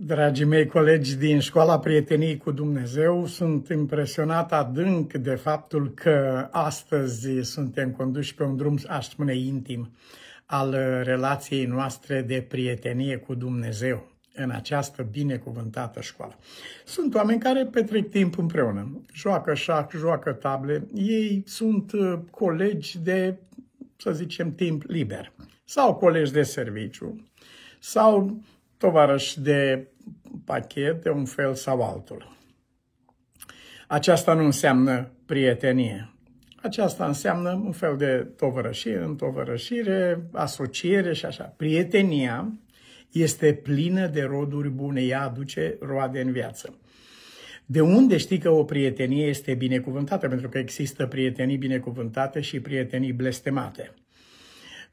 Dragii mei colegi din Școala Prietenii cu Dumnezeu, sunt impresionat adânc de faptul că astăzi suntem conduși pe un drum, aș spune, intim al relației noastre de prietenie cu Dumnezeu în această binecuvântată școală. Sunt oameni care petrec timp împreună, joacă șac, joacă table, ei sunt uh, colegi de, să zicem, timp liber sau colegi de serviciu sau tovarăș de pachet de un fel sau altul. Aceasta nu înseamnă prietenie. Aceasta înseamnă un fel de tovărășire, întovărășire, asociere și așa. Prietenia este plină de roduri bune, ea aduce roade în viață. De unde știi că o prietenie este binecuvântată? Pentru că există prietenii binecuvântate și prietenii blestemate.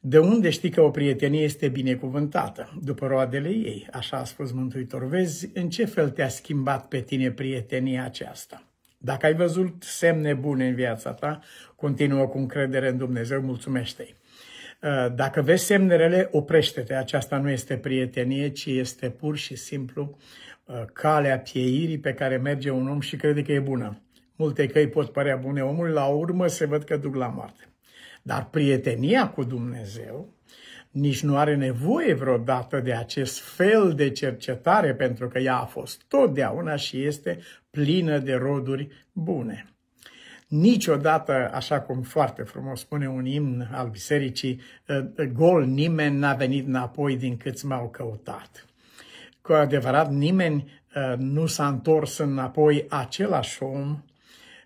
De unde știi că o prietenie este binecuvântată? După roadele ei, așa a spus Mântuitor. Vezi în ce fel te-a schimbat pe tine prietenia aceasta. Dacă ai văzut semne bune în viața ta, continuă cu încredere în Dumnezeu, mulțumește-i. Uh, dacă vezi semnele, oprește-te. Aceasta nu este prietenie, ci este pur și simplu uh, calea pieirii pe care merge un om și crede că e bună. Multe căi pot părea bune omul, la urmă se văd că duc la moarte. Dar prietenia cu Dumnezeu nici nu are nevoie vreodată de acest fel de cercetare, pentru că ea a fost totdeauna și este plină de roduri bune. Niciodată, așa cum foarte frumos spune un imn al bisericii, ă, ă, gol nimeni n-a venit înapoi din câți m-au căutat. Cu adevărat, nimeni ă, nu s-a întors înapoi același om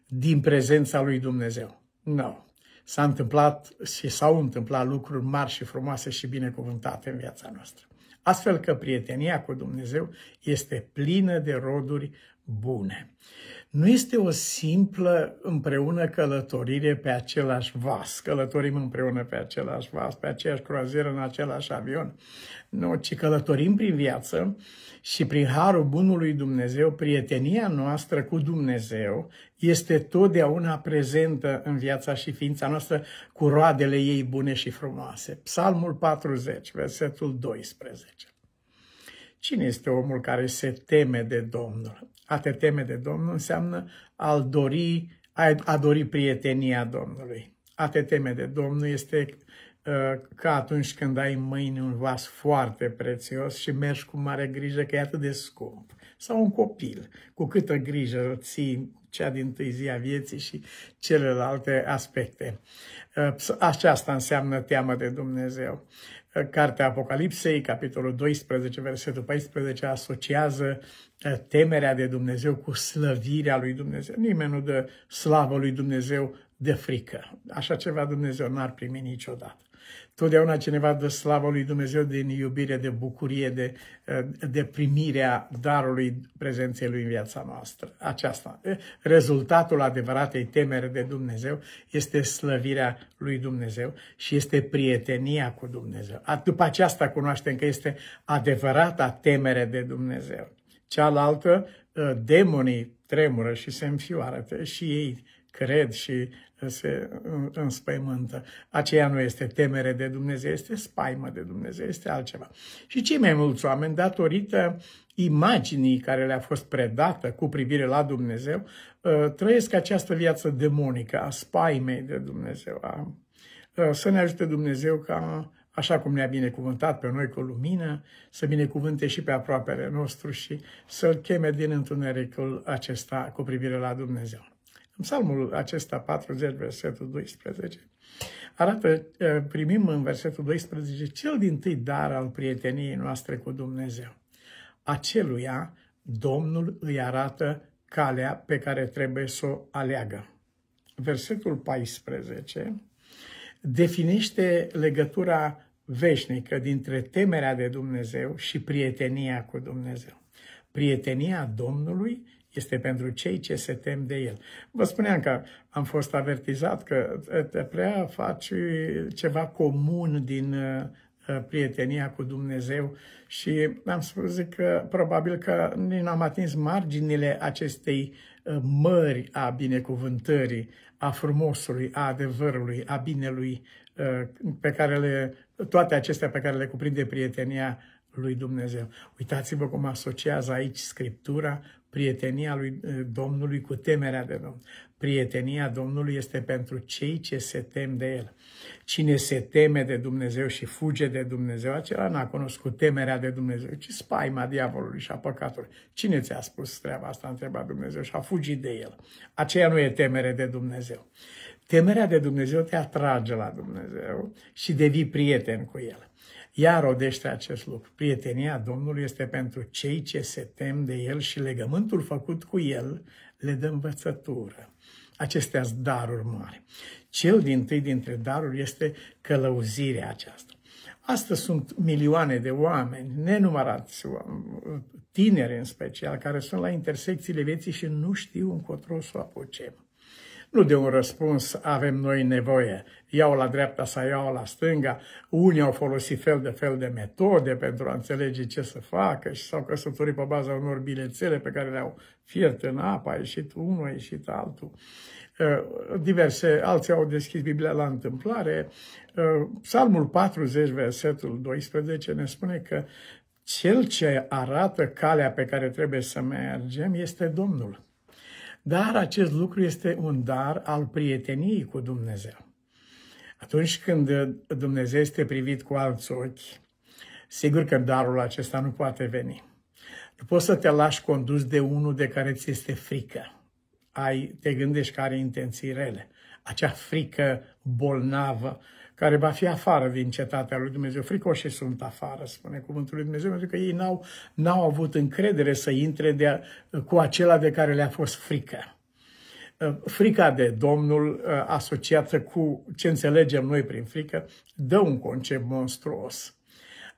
din prezența lui Dumnezeu. Nu. No s-a întâmplat și s-au întâmplat lucruri mari și frumoase și binecuvântate în viața noastră. Astfel că prietenia cu Dumnezeu este plină de roduri bune. Nu este o simplă împreună călătorire pe același vas, călătorim împreună pe același vas, pe aceeași croazieră, în același avion. Nu, ci călătorim prin viață și prin harul bunului Dumnezeu, prietenia noastră cu Dumnezeu este totdeauna prezentă în viața și ființa noastră cu roadele ei bune și frumoase. Psalmul 40, versetul 12. Cine este omul care se teme de Domnul? A te teme de Domnul înseamnă a dori, a, a dori prietenia Domnului. A te teme de Domnul este uh, ca atunci când ai în mâini un vas foarte prețios și mergi cu mare grijă că e atât de scump. Sau un copil, cu câtă grijă ții cea din tâi zi a vieții și celelalte aspecte. Uh, aceasta înseamnă teamă de Dumnezeu. Cartea Apocalipsei, capitolul 12, versetul 14, asociază eh, temerea de Dumnezeu cu slăvirea lui Dumnezeu. Nimeni nu dă slavă lui Dumnezeu de frică. Așa ceva Dumnezeu n-ar primi niciodată. Totdeauna cineva dă slavă lui Dumnezeu din iubire, de bucurie, de, eh, de primirea darului prezenței lui în viața noastră. Aceasta. Eh, rezultatul adevăratei temere de Dumnezeu este slăvirea lui Dumnezeu și este prietenia cu Dumnezeu. După aceasta cunoaștem că este adevărata temere de Dumnezeu. Cealaltă, eh, demonii tremură și se înfioară și ei cred și uh, se uh, înspăimântă. Aceea nu este temere de Dumnezeu, este spaimă de Dumnezeu, este altceva. Și cei mai mulți oameni, datorită imaginii care le-a fost predată cu privire la Dumnezeu, uh, trăiesc această viață demonică a spaimei de Dumnezeu. A... Să ne ajute Dumnezeu ca așa cum ne-a binecuvântat pe noi cu lumină, să binecuvânte și pe aproapele nostru și să-L cheme din întunericul acesta cu privire la Dumnezeu. În psalmul acesta 40, versetul 12, arată, primim în versetul 12 cel din tâi dar al prieteniei noastre cu Dumnezeu. Aceluia Domnul îi arată calea pe care trebuie să o aleagă. Versetul 14 definește legătura veșnică dintre temerea de Dumnezeu și prietenia cu Dumnezeu. Prietenia Domnului este pentru cei ce se tem de el. Vă spuneam că am fost avertizat că te prea faci ceva comun din uh, uh, prietenia cu Dumnezeu și am spus că probabil că nu am atins marginile acestei uh, mări a binecuvântării, a frumosului, a adevărului, a binelui, pe care le, toate acestea pe care le cuprinde prietenia lui Dumnezeu. Uitați-vă cum asociază aici Scriptura prietenia lui eh, Domnului cu temerea de Domn. Prietenia Domnului este pentru cei ce se tem de El. Cine se teme de Dumnezeu și fuge de Dumnezeu, acela n-a cunoscut temerea de Dumnezeu, ci spaima diavolului și a păcatului. Cine ți-a spus treaba asta, a întrebat Dumnezeu și a fugit de El. Aceea nu e temere de Dumnezeu. Temerea de Dumnezeu te atrage la Dumnezeu și devii prieten cu El. Ea rodește acest lucru. Prietenia Domnului este pentru cei ce se tem de El și legământul făcut cu El le dă învățătură. Acestea sunt daruri mari. Cel din tâi dintre daruri este călăuzirea aceasta. Astăzi sunt milioane de oameni, nenumărați tineri în special, care sunt la intersecțiile vieții și nu știu încotro să o apucem. Nu de un răspuns avem noi nevoie. Iau la dreapta sau iau la stânga. Unii au folosit fel de fel de metode pentru a înțelege ce să facă și s-au căsătorit pe baza unor bilețele pe care le-au fiert în apă. A ieșit unul, a ieșit altul. Uh, diverse, alții au deschis Biblia la întâmplare. Uh, Psalmul 40, versetul 12, ne spune că cel ce arată calea pe care trebuie să mergem este Domnul. Dar acest lucru este un dar al prieteniei cu Dumnezeu. Atunci când uh, Dumnezeu este privit cu alți ochi, sigur că darul acesta nu poate veni. Nu poți să te lași condus de unul de care ți este frică. Ai, te gândești că are intenții rele. Acea frică bolnavă care va fi afară din cetatea lui Dumnezeu. Fricoșii sunt afară, spune cuvântul lui Dumnezeu, pentru că ei n-au, n-au avut încredere să intre de, cu acela de care le-a fost frică. Uh, frica de Domnul, uh, asociată cu ce înțelegem noi prin frică, dă un concept monstruos.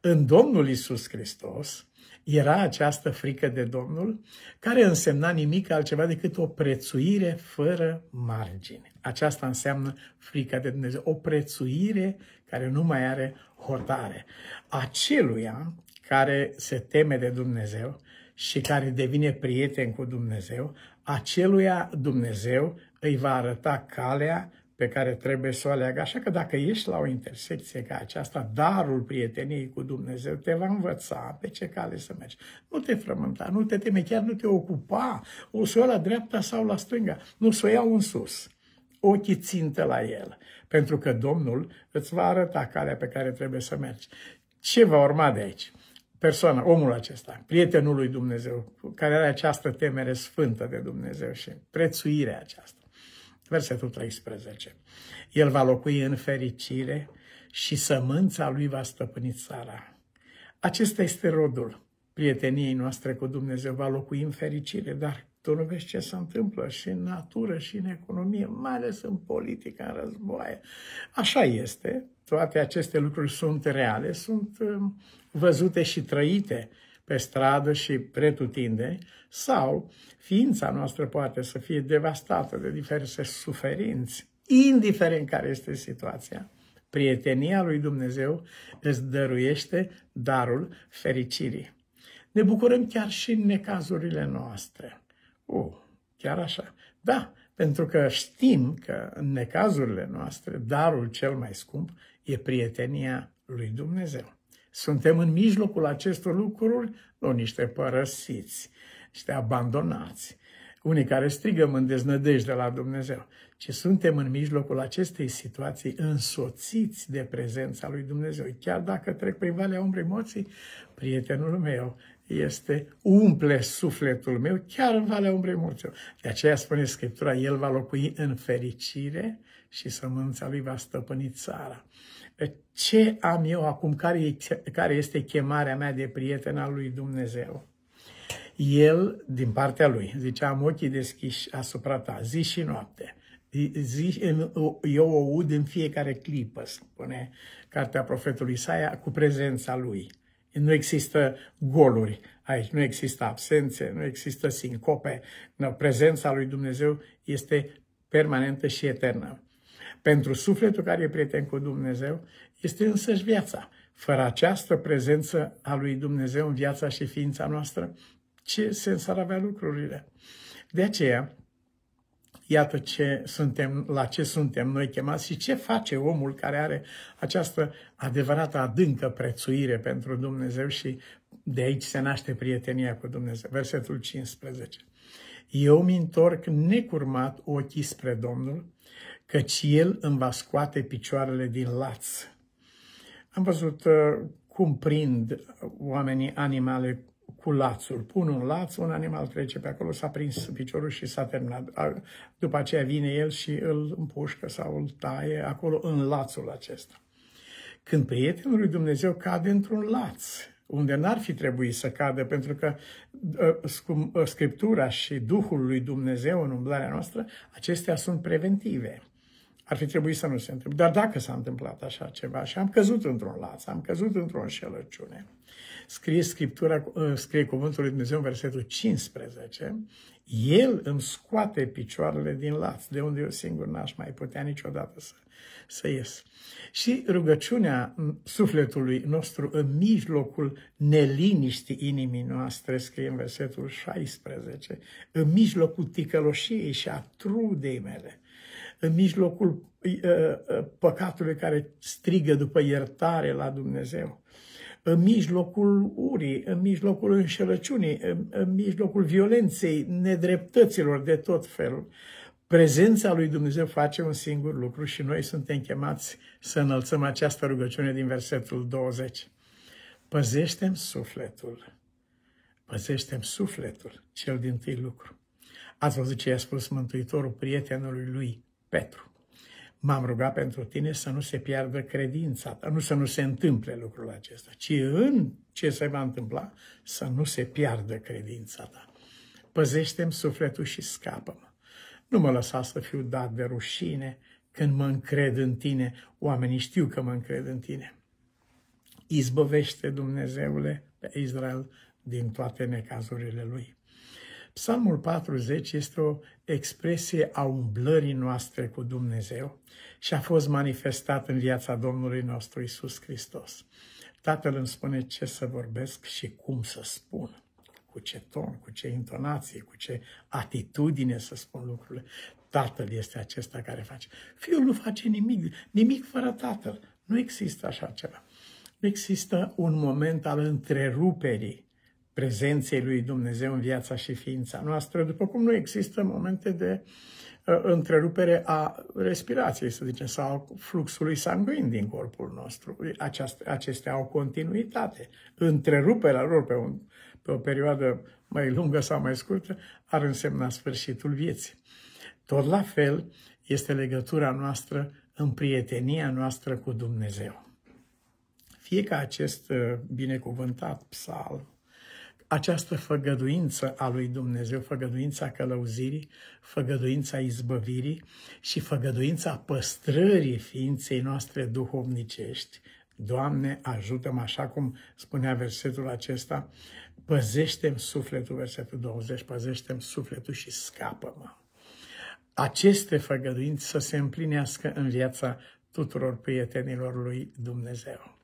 În Domnul Isus Hristos, era această frică de Domnul, care însemna nimic altceva decât o prețuire fără margine. Aceasta înseamnă frica de Dumnezeu, o prețuire care nu mai are hotare. Aceluia care se teme de Dumnezeu și care devine prieten cu Dumnezeu, aceluia Dumnezeu îi va arăta calea pe care trebuie să o aleagă. Așa că dacă ești la o intersecție ca aceasta, darul prieteniei cu Dumnezeu te va învăța pe ce cale să mergi. Nu te frământa, nu te teme, chiar nu te ocupa. O să o la dreapta sau la stânga. Nu, să o iau în sus. Ochii țintă la el. Pentru că Domnul îți va arăta calea pe care trebuie să mergi. Ce va urma de aici? Persoana, omul acesta, prietenul lui Dumnezeu, care are această temere sfântă de Dumnezeu și prețuirea aceasta Versetul 13. El va locui în fericire și sămânța lui va stăpâni țara. Acesta este rodul prieteniei noastre cu Dumnezeu. Va locui în fericire, dar tu nu vezi ce se întâmplă și în natură, și în economie, mai ales în politică, în războaie. Așa este. Toate aceste lucruri sunt reale, sunt uh, văzute și trăite pe stradă și pretutinde, sau ființa noastră poate să fie devastată de diverse suferinți, indiferent care este situația. Prietenia lui Dumnezeu îți dăruiește darul fericirii. Ne bucurăm chiar și în necazurile noastre. Uh, chiar așa. Da, pentru că știm că în necazurile noastre darul cel mai scump e prietenia lui Dumnezeu. Suntem în mijlocul acestor lucruri, nu niște părăsiți, niște abandonați, unii care strigăm în deznădejde la Dumnezeu, ci suntem în mijlocul acestei situații însoțiți de prezența lui Dumnezeu. Chiar dacă trec prin valea umbrei moții, prietenul meu este, umple sufletul meu chiar în valea umbrei morților. De aceea spune Scriptura, el va locui în fericire și sămânța lui va stăpâni țara ce am eu acum, care, care este chemarea mea de prieten al lui Dumnezeu. El, din partea lui, zicea, am ochii deschiși asupra ta, zi și noapte. Zi, eu o ud în fiecare clipă, spune cartea profetului Isaia, cu prezența lui. Nu există goluri aici, nu există absențe, nu există sincope. No, prezența lui Dumnezeu este permanentă și eternă. Pentru sufletul care e prieten cu Dumnezeu, este însăși viața. Fără această prezență a lui Dumnezeu în viața și ființa noastră, ce sens ar avea lucrurile? De aceea, iată ce suntem, la ce suntem noi chemați și ce face omul care are această adevărată adâncă prețuire pentru Dumnezeu și de aici se naște prietenia cu Dumnezeu. Versetul 15. Eu mi întorc necurmat ochii spre Domnul căci El îmi va scoate picioarele din laț. Am văzut uh, cum prind oamenii animale cu lațul. Pun un laț, un animal trece pe acolo, s-a prins piciorul și s-a terminat. După aceea vine el și îl împușcă sau îl taie acolo în lațul acesta. Când prietenul lui Dumnezeu cade într-un laț, unde n-ar fi trebuit să cadă, pentru că uh, uh, Scriptura și Duhul lui Dumnezeu în umblarea noastră, acestea sunt preventive ar fi trebuit să nu se întâmple. Dar dacă s-a întâmplat așa ceva și am căzut într-un laț, am căzut într-o înșelăciune, scrie, Scriptura, uh, scrie Cuvântul lui Dumnezeu în versetul 15, El îmi scoate picioarele din laț, de unde eu singur n-aș mai putea niciodată să, să ies. Și rugăciunea mm, sufletului nostru în mijlocul neliniștii inimii noastre, scrie în versetul 16, în mijlocul ticăloșiei și a trudei mele, în mijlocul ă, ă, păcatului care strigă după iertare la Dumnezeu, în mijlocul urii, în mijlocul înșelăciunii, în, mijlocul violenței, nedreptăților de tot felul. Prezența lui Dumnezeu face un singur lucru și noi suntem chemați să înălțăm această rugăciune din versetul 20. Păzește-mi sufletul. Păzește-mi sufletul, cel din tâi lucru. Ați văzut ce i-a spus Mântuitorul prietenului lui, Petru, m-am rugat pentru tine să nu se piardă credința ta, nu să nu se întâmple lucrul acesta, ci în ce se va întâmpla să nu se piardă credința ta. Păzește-mi sufletul și scapă-mă. Nu mă lăsa să fiu dat de rușine când mă încred în tine. Oamenii știu că mă încred în tine. Izbăvește Dumnezeule pe Israel din toate necazurile lui. Psalmul 40 este o expresie a umblării noastre cu Dumnezeu și a fost manifestat în viața Domnului nostru Isus Hristos. Tatăl îmi spune ce să vorbesc și cum să spun, cu ce ton, cu ce intonație, cu ce atitudine să spun lucrurile. Tatăl este acesta care face. Fiul nu face nimic, nimic fără tatăl. Nu există așa ceva. Nu există un moment al întreruperii prezenței lui Dumnezeu în viața și ființa noastră, după cum nu există momente de uh, întrerupere a respirației, să zicem, sau fluxului sanguin din corpul nostru. acestea au continuitate. Întreruperea lor pe, un, pe o perioadă mai lungă sau mai scurtă ar însemna sfârșitul vieții. Tot la fel este legătura noastră în prietenia noastră cu Dumnezeu. Fie ca acest uh, binecuvântat psalm această făgăduință a lui Dumnezeu, făgăduința călăuzirii, făgăduința izbăvirii și făgăduința păstrării ființei noastre duhovnicești. Doamne, ajutăm, așa cum spunea versetul acesta, păzește sufletul, versetul 20, păzește sufletul și scapă-mă. Aceste făgăduinți să se împlinească în viața tuturor prietenilor lui Dumnezeu.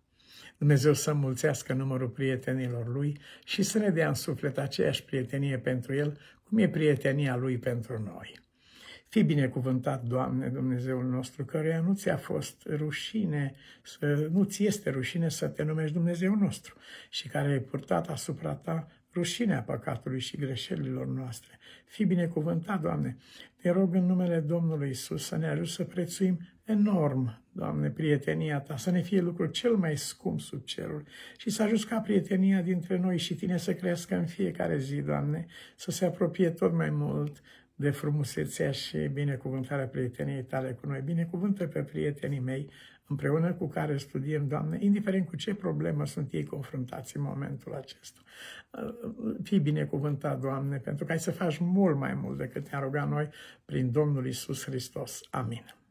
Dumnezeu să mulțească numărul prietenilor lui și să ne dea în suflet aceeași prietenie pentru el, cum e prietenia lui pentru noi. Fii binecuvântat, Doamne, Dumnezeul nostru, căruia nu ți-a fost rușine, nu ți este rușine să te numești Dumnezeu nostru și care ai purtat asupra ta rușinea păcatului și greșelilor noastre. Fi binecuvântat, Doamne! Te rog în numele Domnului Isus să ne ajut să prețuim enorm, Doamne, prietenia Ta, să ne fie lucrul cel mai scump sub cerul și să ajut ca prietenia dintre noi și Tine să crească în fiecare zi, Doamne, să se apropie tot mai mult de frumusețea și binecuvântarea prieteniei Tale cu noi. Binecuvântă pe prietenii mei, împreună cu care studiem, Doamne, indiferent cu ce problemă sunt ei confruntați în momentul acesta. Fii binecuvântat, Doamne, pentru că ai să faci mult mai mult decât ne-a rugat noi prin Domnul Isus Hristos. Amin.